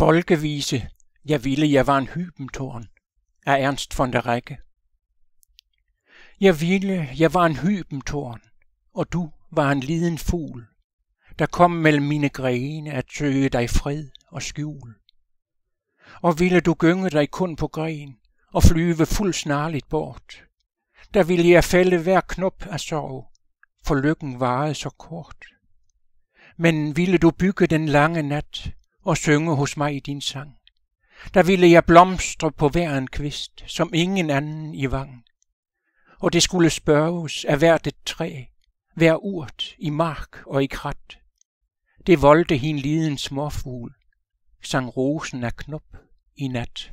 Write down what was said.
Folkevise, jeg ville, jeg var en hybentorn, af Ernst von der Række. Jeg ville, jeg var en hybentorn, og du var en liden fugl, der kom mellem mine grene at søge dig fred og skjul. Og ville du gynge dig kun på gren, og flyve fuld snarligt bort, der ville jeg fælde hver knop af sorg, for lykken varede så kort. Men ville du bygge den lange nat, og synge hos mig i din sang. Der ville jeg blomstre på hver en kvist, som ingen anden i vang. Og det skulle spørges af hvert et træ, hver urt i mark og i krat. Det voldte hin liden småfugl, sang rosen af knop i nat.